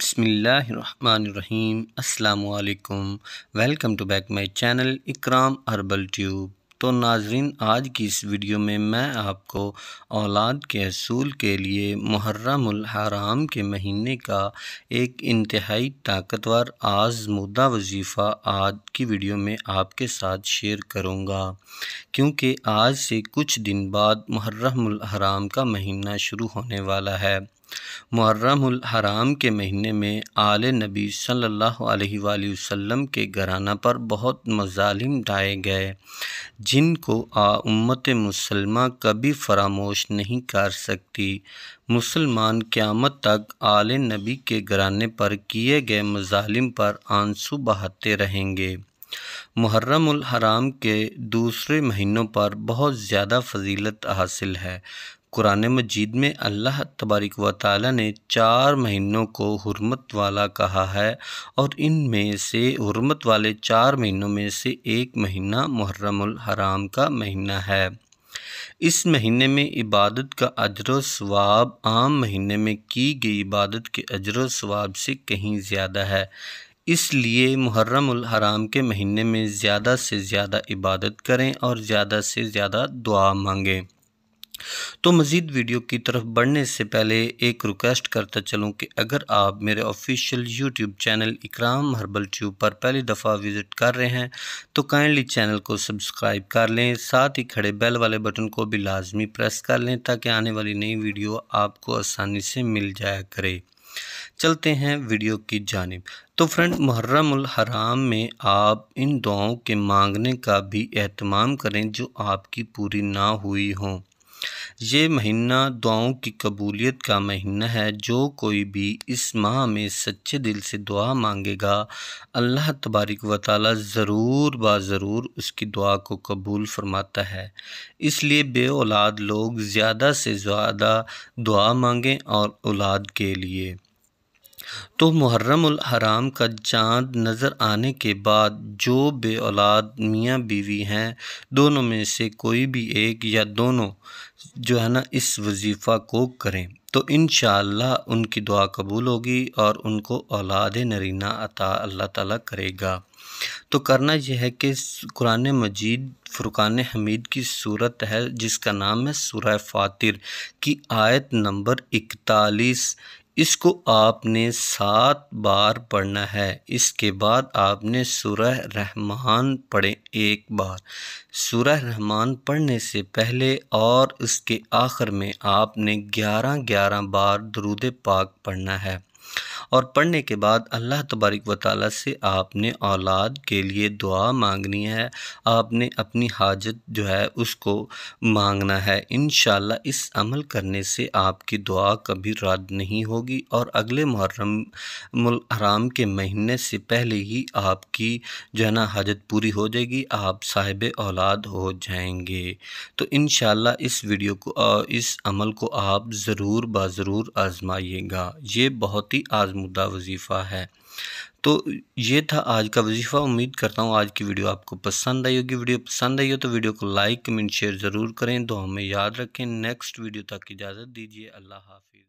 बसमीम् अल्लाम welcome to back my channel Ikram herbal tube तो नाजरीन आज की इस वीडियो में मैं आपको औलाद के असूल के लिए मुहर्रमुल हराम के महीने का एक इंतहाई ताकतवर आजमुदा वजीफ़ा आज की वीडियो में आपके साथ शेयर करूँगा क्योंकि आज से कुछ दिन बाद मुहर्रमुल हराम का महीना शुरू होने वाला है मुहर्रम हराम के महीने में आल नबी सल्लल्लाहु अलैहि वसल्लम के घराना पर बहुत मजालिम ढाए गए जिनको आ उम्मत मुसलमा कभी फरामोश नहीं कर सकती मुसलमान क़्यामत तक आल नबी के घराने पर किए गए मजालिम पर आंसू बहाते रहेंगे मुहर्रम हराम के दूसरे महीनों पर बहुत ज़्यादा फजीलत हासिल है कुरान मजीद में अल्लाह तबारक व ताली ने चार महीनों को हरमत वाला कहा है और इन में से हरमत वाले चार महीनों में से एक महीना मुहर्रमुल हराम का महीना है इस महीने में इबादत का अजर स्वाब आम महीने में की गई इबादत के अजर स्वाब से कहीं ज़्यादा है इसलिए मुहर्रमुल हराम के महीने में ज़्यादा से ज़्यादा इबादत करें और ज़्यादा से ज़्यादा दुआ मांगें तो मज़ीद वीडियो की तरफ बढ़ने से पहले एक रिक्वेस्ट करता चलूँ कि अगर आप मेरे official YouTube channel Ikram herbal tube पर पहली दफ़ा विज़िट कर रहे हैं तो काइंडली चैनल को सब्सक्राइब कर लें साथ ही खड़े बेल वाले बटन को भी लाजमी प्रेस कर लें ताकि आने वाली नई वीडियो आपको आसानी से मिल जाया करे चलते हैं वीडियो की जानब तो फ्रेंड मुहर्रमुल हराम में आप इन दुआओं के मांगने का भी अहतमाम करें जो आपकी पूरी ना हुई हों ये महीना दुआओं की कबूलियत का महीना है जो कोई भी इस माह में सच्चे दिल से दुआ मांगेगा अल्लाह तबारक व ज़रूर बा ज़रूर उसकी दुआ को कबूल फरमाता है इसलिए बे औलाद लोग ज़्यादा से ज़्यादा दुआ मांगें और औलाद के लिए तो मुहर्रमुल हराम का चाँद नज़र आने के बाद जो बे औलाद मियाँ बीवी हैं दोनों में से कोई भी एक या दोनों जो है ना इस वजीफ़ा को करें तो इन उनकी दुआ कबूल होगी और उनको औलाद नरीना अता अल्लाह ताला करेगा तो करना यह है कि कुरान मजीद फ़ुरक़ान हमीद की सूरत है जिसका नाम है सुरह फ़ातिर की आयत नंबर इकतालीस इसको आपने सात बार पढ़ना है इसके बाद आपने सुरह रहमान पढ़े एक बार सुरह रहमान पढ़ने से पहले और उसके आखिर में आपने ग्यारह ग्यारह बार दरूद पाक पढ़ना है और पढ़ने के बाद अल्लाह तबारक व ताली से आपने औलाद के लिए दुआ मांगनी है आपने अपनी हाजत जो है उसको मांगना है इन इस अमल करने से आपकी दुआ कभी रद्द नहीं होगी और अगले मुहर्रम हराम के महीने से पहले ही आपकी जो है ना हाजत पूरी हो जाएगी आप साहिब औलाद हो जाएंगे तो इन इस वीडियो को इस अमल को आप ज़रूर बाज़रूर आज़माइएगा ये बहुत ही आज मुद्दा वजीफ़ा है तो ये था आज का वजीफ़ा उम्मीद करता हूँ आज की वीडियो आपको पसंद आई होगी वीडियो पसंद आई हो तो वीडियो को लाइक कमेंट शेयर ज़रूर करें तो हमें याद रखें नेक्स्ट वीडियो तक इजाज़त दीजिए अल्लाह हाफिज़